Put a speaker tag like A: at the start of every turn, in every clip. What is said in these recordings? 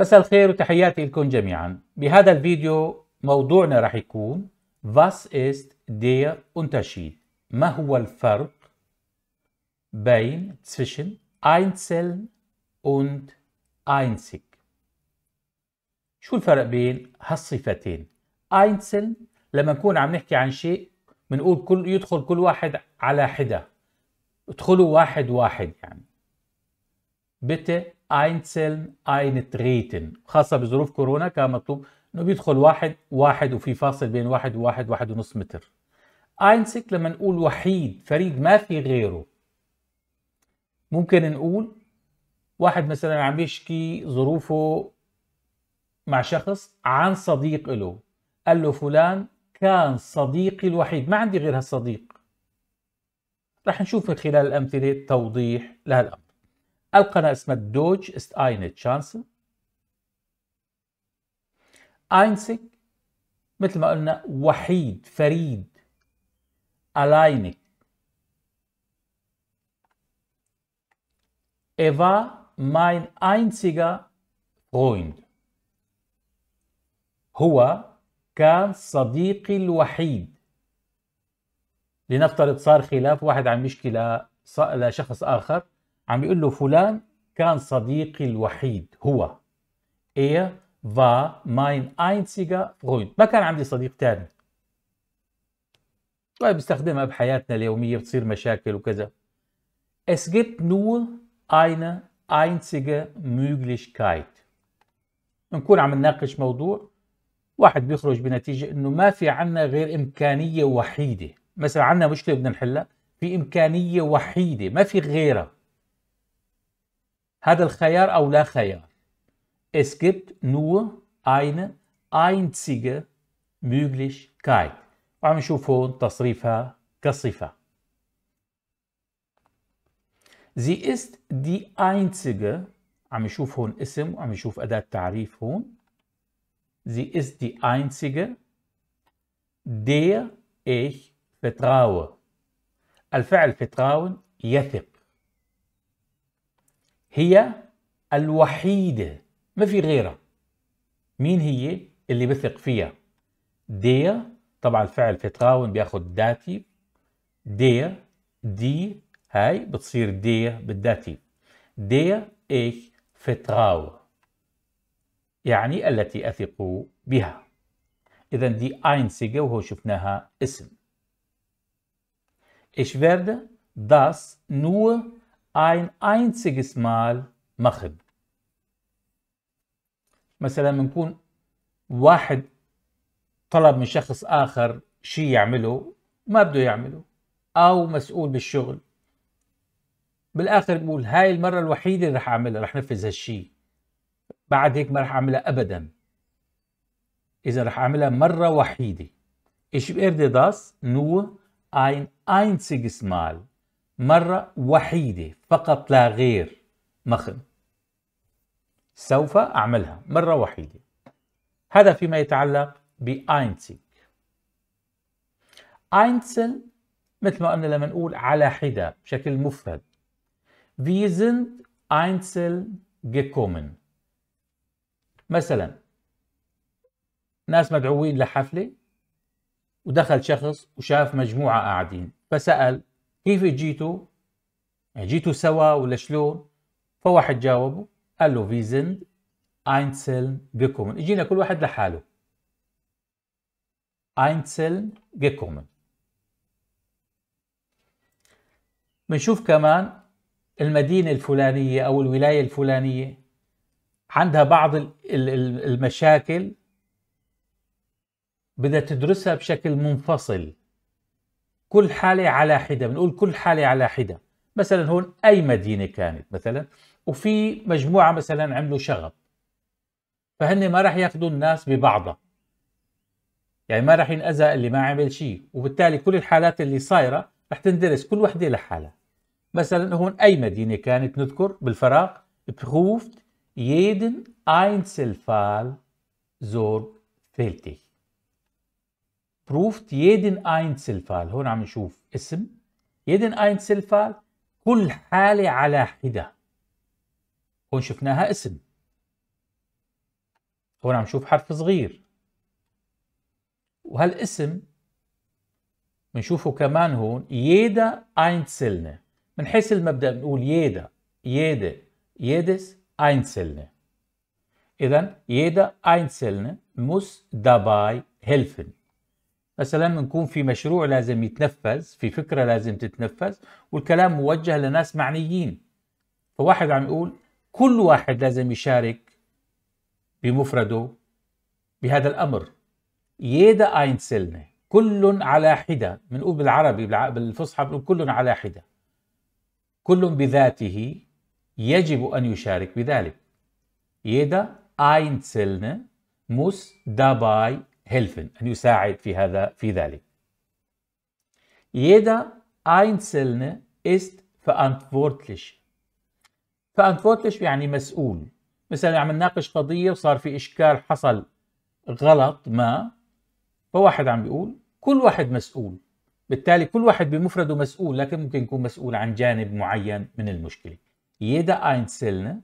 A: مساء الخير وتحياتي لكم جميعا بهذا الفيديو موضوعنا راح يكون Was ist der Unterschied ما هو الفرق بين zwischen einzeln und einzig شو الفرق بين هالصفتين einzeln لما نكون عم نحكي عن شيء بنقول كل يدخل كل واحد على حده ادخلوا واحد واحد يعني bitte einzeln eintreten خاصة بظروف كورونا كان مطلوب انه بيدخل واحد واحد وفي فاصل بين واحد وواحد واحد ونص متر einzig لما نقول وحيد فريد ما في غيره ممكن نقول واحد مثلا عم يشكي ظروفه مع شخص عن صديق له قال له فلان كان صديقي الوحيد ما عندي غير هالصديق رح نشوف من خلال الأمثلة توضيح لهالأمر القناة اسمها دوج است اينت شانسن اينسك مثل ما قلنا وحيد فريد الاينك ايفا ماين mein einziger هو كان صديقي الوحيد. لنفترض صار خلاف واحد عم يشكي لشخص آخر عم بيقول له فلان كان صديقي الوحيد هو إيه فا ماين einziger فرويد ما كان عندي صديق ثاني طيب بستخدمها بحياتنا اليومية بتصير مشاكل وكذا Es gibt nur eine einzige Möglichkeit نكون عم نناقش موضوع واحد بيخرج بنتيجة انه ما في عندنا غير امكانية وحيدة مثلا عندنا مشكلة بدنا نحلها في امكانية وحيدة ما في غيرها هذا الخيار أو لا خيار Es gibt nur eine einzige Möglichkeit وعم نشوف هون تصريفها كصفة Sie ist die einzige عم نشوف هون اسم وعم نشوف أداة تعريف هون Sie ist die einzige der ich vertraue الفعل vertrauen يثق هي الوحيدة ما في غيرها مين هي اللي بثق فيها دير طبعا الفعل تتراون بياخد داتي دير دي هاي بتصير دير بالداتي دير ايش فتراو يعني التي أثق بها إذا دي einzige وهو شفناها اسم إيش فيرد داس نور ein einziges Mal machen مثلا بنكون واحد طلب من شخص آخر شيء يعمله ما بده يعمله أو مسؤول بالشغل بالآخر بقول هاي المرة الوحيدة اللي رح أعملها رح نفذ هالشيء بعد هيك ما رح أعملها أبدا إذا رح أعملها مرة وحيدة إيش werde داس نو ein einziges Mal مرة وحيدة فقط لا غير مخن سوف أعملها مرة وحيدة هذا فيما يتعلق بأينسيك أينسل مثل ما قلنا لما نقول على حدة بشكل مفرد Wir sind einzeln gekommen مثلا ناس مدعوين لحفلة ودخل شخص وشاف مجموعة قاعدين فسأل كيف جيتوا؟ يعني جيتوا سوا ولا شلون؟ فواحد جاوبه قال له في زند اينسلن جيكومن اجينا كل واحد لحاله اينسلن جيكومن بنشوف كمان المدينة الفلانية أو الولاية الفلانية عندها بعض المشاكل بدها تدرسها بشكل منفصل كل حالة على حدة بنقول كل حالة على حدة مثلا هون أي مدينة كانت مثلا وفي مجموعة مثلا عملوا شغب فهن ما راح ياخذوا الناس ببعضها يعني ما راح ينأذى اللي ما عمل شيء وبالتالي كل الحالات اللي صايرة رح تندرس كل وحدة لحالها مثلا هون أي مدينة كانت نذكر بالفراغ بروفت يدن أينسلفال زور Fertig. بروفت يدن اين سيلفال هون عم نشوف اسم يدن اين سيلفال كل حالة على حدة هون شفناها اسم هون عم نشوف حرف صغير وهالاسم بنشوفه كمان هون يدا اينسلنا من حيث المبدا بنقول يدا يدا يدس اينسلنا اذا يدا اينسلنا موس داباي هيلفن مثلا نكون في مشروع لازم يتنفذ في فكرة لازم تتنفذ والكلام موجه لناس معنيين فواحد عم يقول كل واحد لازم يشارك بمفرده بهذا الأمر يدا اينسلنا كل على حدة بنقول بالعربي بالفصحى بنقول كل على حدة كل بذاته يجب أن يشارك بذلك يدا einzelne موس داباي helfen أن يساعد في هذا في ذلك. Jeder Einzelne ist verantwortlich. Verantwortlich يعني مسؤول. مثلا عم نناقش قضية وصار في إشكال حصل غلط ما فواحد عم بيقول كل واحد مسؤول بالتالي كل واحد بمفرده مسؤول لكن ممكن يكون مسؤول عن جانب معين من المشكلة jeder einzelne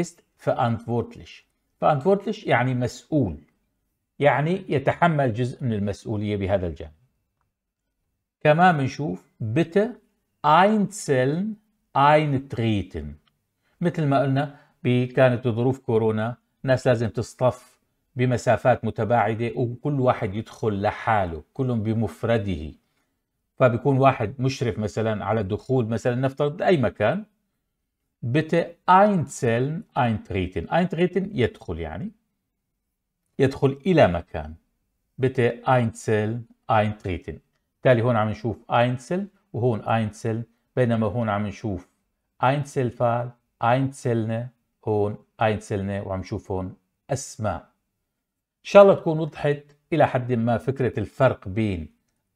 A: ist verantwortlich verantwortlich يعني مسؤول يعني يتحمل جزء من المسؤولية بهذا الجانب كما بنشوف bitte اين تريتن مثل ما قلنا كانت ظروف كورونا ناس لازم تصطف بمسافات متباعدة وكل واحد يدخل لحاله كلهم بمفرده فبيكون واحد مشرف مثلا على الدخول مثلا نفترض أي مكان اين تريتن اين تريتن يدخل يعني يدخل إلى مكان بتي اينسل اينتريتن بالتالي هون عم نشوف اينسل وهون اينسل بينما هون عم نشوف اينسل فال اينسلنا هون اينسلنا وعم نشوف هون اسماء ان شاء الله تكون وضحت الى حد ما فكره الفرق بين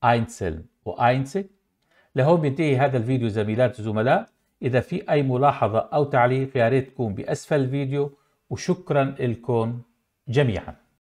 A: اينسل وأينسل لهون بينتهي هذا الفيديو زميلات وزملاء اذا في اي ملاحظه او تعليق يا ريت تكون باسفل الفيديو وشكرا لكم جميعا